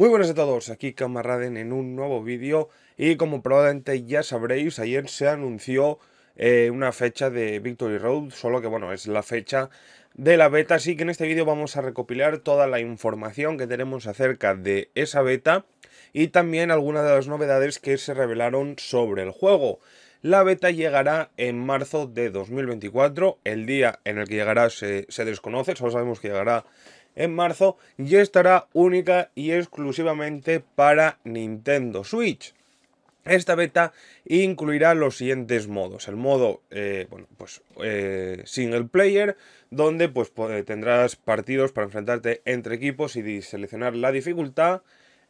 Muy buenas a todos, aquí Camaraden en un nuevo vídeo y como probablemente ya sabréis, ayer se anunció eh, una fecha de Victory Road, solo que bueno, es la fecha de la beta, así que en este vídeo vamos a recopilar toda la información que tenemos acerca de esa beta y también algunas de las novedades que se revelaron sobre el juego. La beta llegará en marzo de 2024, el día en el que llegará se, se desconoce, solo sabemos que llegará en marzo ya estará única y exclusivamente para Nintendo Switch. Esta beta incluirá los siguientes modos. El modo eh, pues, eh, single player, donde pues, eh, tendrás partidos para enfrentarte entre equipos y seleccionar la dificultad.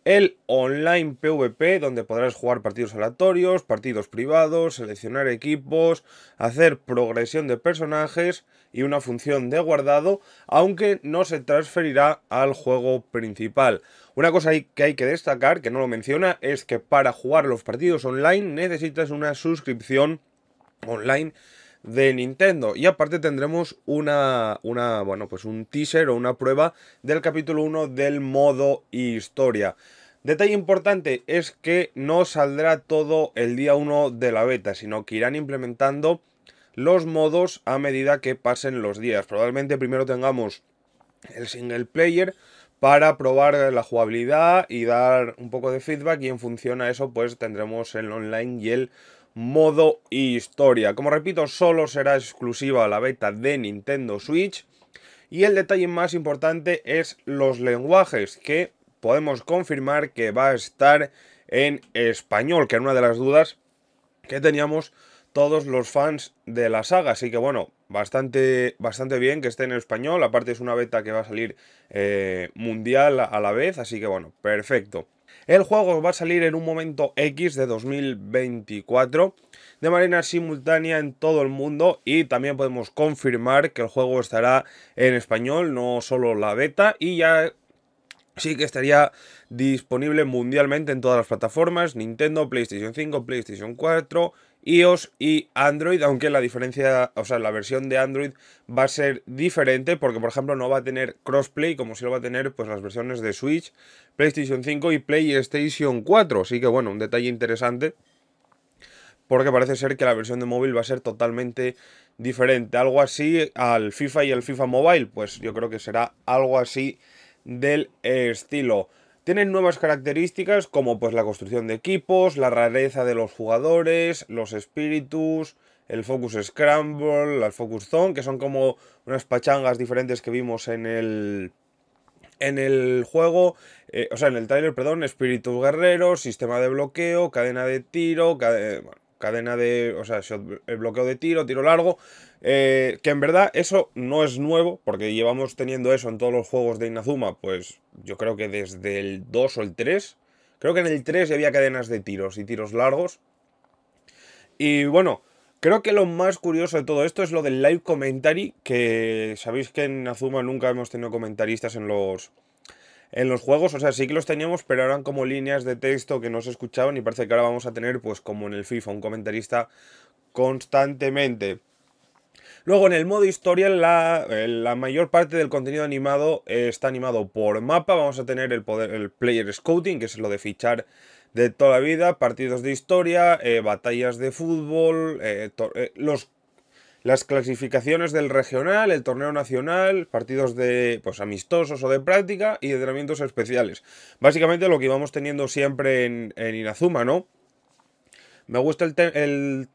El online PvP, donde podrás jugar partidos aleatorios, partidos privados, seleccionar equipos, hacer progresión de personajes y una función de guardado, aunque no se transferirá al juego principal. Una cosa que hay que destacar, que no lo menciona, es que para jugar los partidos online necesitas una suscripción online de Nintendo. Y aparte tendremos una, una, bueno, pues un teaser o una prueba del capítulo 1 del modo historia. Detalle importante es que no saldrá todo el día 1 de la beta, sino que irán implementando los modos a medida que pasen los días. Probablemente primero tengamos el single player para probar la jugabilidad y dar un poco de feedback y en función a eso pues tendremos el online y el modo historia. Como repito, solo será exclusiva la beta de Nintendo Switch y el detalle más importante es los lenguajes que podemos confirmar que va a estar en español, que era una de las dudas que teníamos todos los fans de la saga. Así que bueno, bastante, bastante bien que esté en español. Aparte es una beta que va a salir eh, mundial a la vez. Así que bueno, perfecto. El juego va a salir en un momento X de 2024 de manera simultánea en todo el mundo y también podemos confirmar que el juego estará en español, no solo la beta y ya sí que estaría disponible mundialmente en todas las plataformas, Nintendo, PlayStation 5, PlayStation 4, iOS y Android, aunque la diferencia, o sea, la versión de Android va a ser diferente porque, por ejemplo, no va a tener crossplay como si lo va a tener pues las versiones de Switch, PlayStation 5 y PlayStation 4. Así que, bueno, un detalle interesante porque parece ser que la versión de móvil va a ser totalmente diferente. Algo así al FIFA y al FIFA Mobile, pues yo creo que será algo así del estilo. Tienen nuevas características como pues la construcción de equipos, la rareza de los jugadores, los espíritus, el Focus Scramble, el Focus Zone, que son como unas pachangas diferentes que vimos en el en el juego, eh, o sea, en el trailer, perdón, espíritus guerreros, sistema de bloqueo, cadena de tiro, cadena, cadena de, o sea, el bloqueo de tiro, tiro largo, eh, que en verdad eso no es nuevo, porque llevamos teniendo eso en todos los juegos de Inazuma, pues yo creo que desde el 2 o el 3, creo que en el 3 ya había cadenas de tiros y tiros largos. Y bueno, creo que lo más curioso de todo esto es lo del live commentary, que sabéis que en Inazuma nunca hemos tenido comentaristas en los en los juegos, o sea, sí que los teníamos, pero eran como líneas de texto que no se escuchaban y parece que ahora vamos a tener, pues como en el FIFA, un comentarista constantemente. Luego en el modo historia la, mayor parte del contenido animado está animado por mapa, vamos a tener el, poder, el player scouting, que es lo de fichar de toda la vida, partidos de historia, eh, batallas de fútbol, eh, eh, los las clasificaciones del regional, el torneo nacional, partidos de pues amistosos o de práctica y entrenamientos especiales. Básicamente lo que íbamos teniendo siempre en, Inazuma, ¿no? Me gusta el,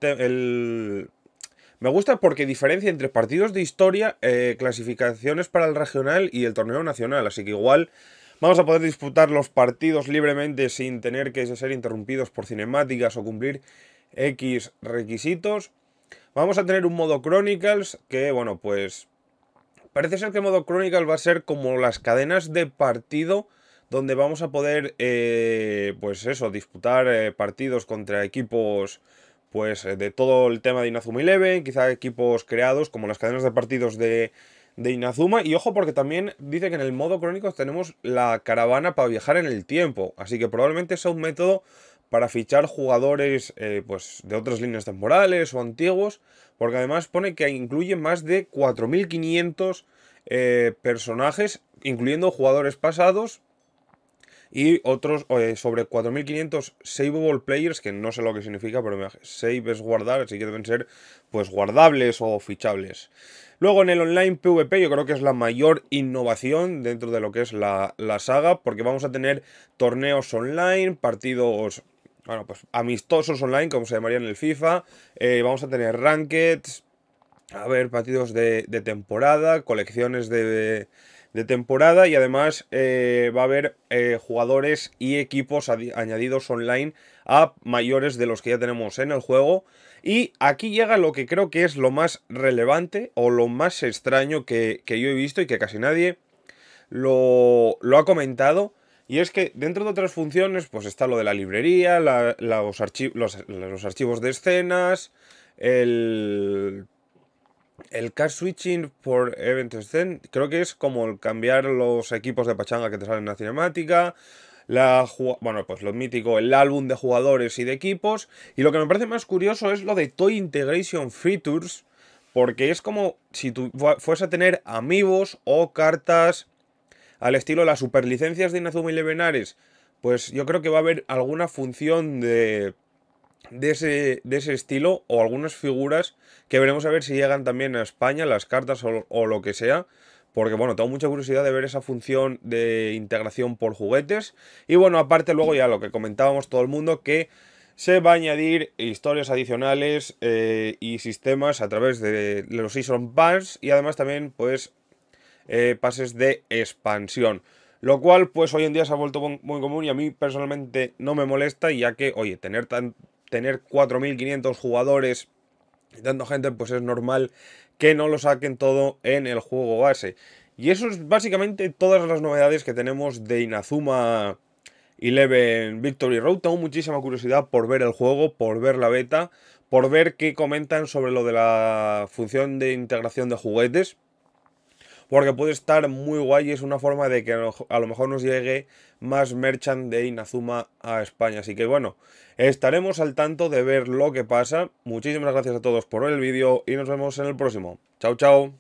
me gusta porque diferencia entre partidos de historia, eh, clasificaciones para el regional y el torneo nacional, así que igual Vamos a poder disputar los partidos libremente sin tener que ser interrumpidos por cinemáticas o cumplir X requisitos. Vamos a tener un modo Chronicles que, bueno, pues parece ser que el modo Chronicles va a ser como las cadenas de partido donde vamos a poder, eh, pues eso, disputar eh, partidos contra equipos, pues eh, de todo el tema de Inazuma Eleven, quizá equipos creados como las cadenas de partidos de, de Inazuma. Y ojo, porque también dice que en el modo Chronicles tenemos la caravana para viajar en el tiempo. Así que probablemente sea un método para fichar jugadores eh, pues, de otras líneas temporales o antiguos, porque además pone que incluye más de 4.500 eh, personajes, incluyendo jugadores pasados y otros eh, sobre 4.500 saveable players, que no sé lo que significa, pero save es guardar, así que deben ser pues guardables o fichables. Luego en el online PvP yo creo que es la mayor innovación dentro de lo que es la, la saga, porque vamos a tener torneos online, partidos bueno, pues amistosos online, como se llamaría en el FIFA. Eh, vamos a tener rankets, a ver, partidos de, temporada, colecciones de, temporada y además eh, va a haber eh, jugadores y equipos añadidos online a mayores de los que ya tenemos en el juego. Y aquí llega lo que creo que es lo más relevante o lo más extraño que, yo he visto y que casi nadie lo ha comentado. Y es que dentro de otras funciones, pues está lo de la librería, los, los, archivos de escenas, el, el card switching por event scene, creo que es como el cambiar los equipos de pachanga que te salen en la cinemática, la, bueno, pues lo mítico, el álbum de jugadores y de equipos, y lo que me parece más curioso es lo de Toy Integration Features, porque es como si tú fuese a tener amigos o cartas al estilo las superlicencias de Inazuma y Lebenares, pues yo creo que va a haber alguna función de, ese, de ese, estilo o algunas figuras que veremos a ver si llegan también a España, las cartas o, lo que sea. Porque bueno, tengo mucha curiosidad de ver esa función de integración por juguetes. Y bueno, aparte luego ya lo que comentábamos todo el mundo, que se va a añadir historias adicionales eh, y sistemas a través de los Season Pass. Y además también pues eh, pases de expansión. Lo cual, pues hoy en día se ha vuelto muy común y a mí personalmente no me molesta, ya que, oye, tener, tan, tener 4.500 jugadores y tanta gente, pues es normal que no lo saquen todo en el juego base. Y eso es básicamente todas las novedades que tenemos de Inazuma Eleven Victory Road. Tengo muchísima curiosidad por ver el juego, por ver la beta, por ver qué comentan sobre lo de la función de integración de juguetes porque puede estar muy guay y es una forma de que a lo mejor nos llegue más merchant de Inazuma a España. Así que bueno, estaremos al tanto de ver lo que pasa. Muchísimas gracias a todos por el vídeo y nos vemos en el próximo. Chao, chao.